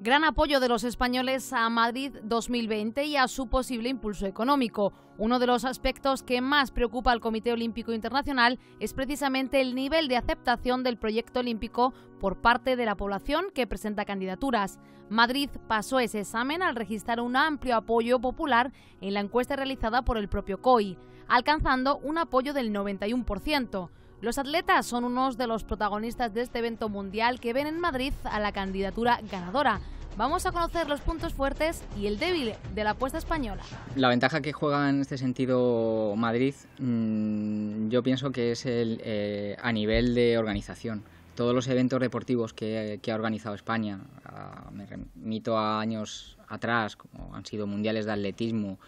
Gran apoyo de los españoles a Madrid 2020 y a su posible impulso económico. Uno de los aspectos que más preocupa al Comité Olímpico Internacional es precisamente el nivel de aceptación del proyecto olímpico por parte de la población que presenta candidaturas. Madrid pasó ese examen al registrar un amplio apoyo popular en la encuesta realizada por el propio COI, alcanzando un apoyo del 91%. Los atletas son unos de los protagonistas de este evento mundial que ven en Madrid a la candidatura ganadora. Vamos a conocer los puntos fuertes y el débil de la apuesta española. La ventaja que juega en este sentido Madrid, mm, yo pienso que es el, eh, a nivel de organización todos los eventos deportivos que, ha organizado España, ah, me remito a años atrás, como han sido mundiales de atletismo,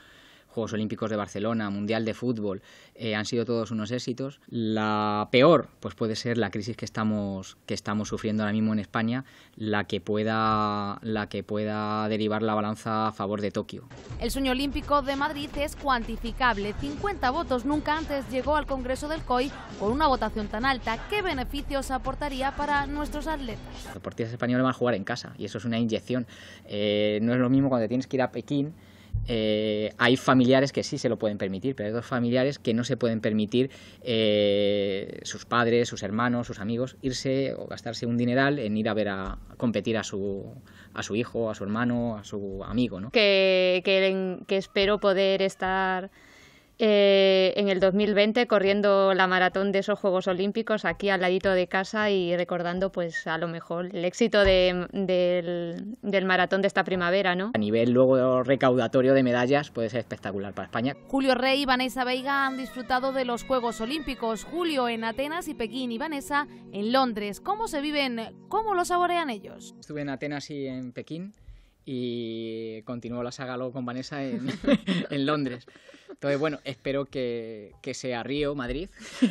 Juegos Olímpicos de Barcelona, Mundial de Fútbol, eh, han sido todos unos éxitos. La peor, pues puede ser la crisis que estamos, que estamos sufriendo ahora mismo en España, la que, pueda, la que pueda derivar la balanza a favor de Tokio. El sueño olímpico de Madrid es cuantificable. 50 votos nunca antes llegó al Congreso del COI con una votación tan alta. ¿Qué beneficios aportaría para nuestros atletas? Los deportistas españoles van a jugar en casa y eso es una inyección. Eh, no es lo mismo cuando tienes que ir a Pekín eh, hay familiares que sí se lo pueden permitir, pero hay dos familiares que no se pueden permitir eh, sus padres, sus hermanos, sus amigos irse o gastarse un dineral en ir a ver a, competir a su, a su hijo, a su hermano, a su amigo. ¿no? que, que espero poder estar eh, en el 2020 corriendo la maratón de esos Juegos Olímpicos aquí al ladito de casa y recordando pues a lo mejor el éxito del, maratón de esta primavera, ¿no? A nivel luego recaudatorio de medallas puede ser espectacular para España. Julio Rey y Vanessa Veiga han disfrutado de los Juegos Olímpicos, Julio en Atenas y Pekín y Vanessa en Londres. ¿Cómo se viven? ¿Cómo lo saborean ellos? Estuve en Atenas y en Pekín y continuó la saga luego con Vanessa en Londres. Entonces, bueno, espero que, sea Río, Madrid,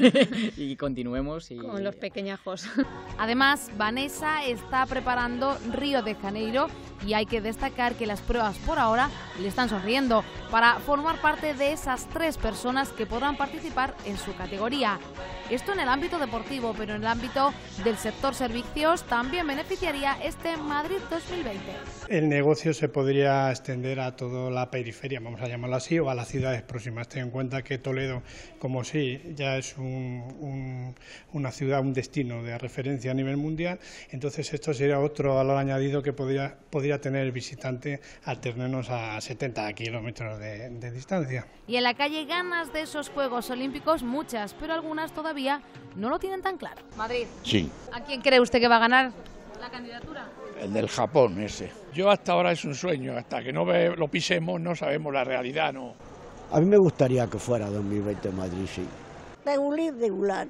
y continuemos. Y... Con los pequeñajos. Además, Vanessa está preparando Río de Janeiro y hay que destacar que las pruebas por ahora le están sonriendo para formar parte de esas tres personas que podrán participar en su categoría. Esto en el ámbito deportivo, pero en el ámbito del sector servicios también beneficiaría este Madrid 2020. El negocio se podría extender a toda la periferia, vamos a llamarlo así, o a las ciudades próximas y pues más ten en cuenta que Toledo, como sí, ya es una ciudad, un destino de referencia a nivel mundial, entonces esto sería otro valor añadido que podría, tener el visitante al tenernos a 70 kilómetros de, distancia. Y en la calle ganas de esos Juegos Olímpicos muchas, pero algunas todavía no lo tienen tan claro. Madrid. Sí. ¿A quién cree usted que va a ganar la candidatura? El del Japón ese. Yo hasta ahora es un sueño, hasta que no lo pisemos no sabemos la realidad, no. A mí me gustaría que fuera 2020 Madrid, sí. de regular.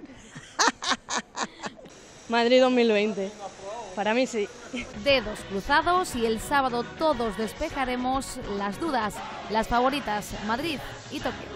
Madrid 2020. Para mí sí. Dedos cruzados y el sábado todos despejaremos las dudas. Las favoritas, Madrid y Tokio.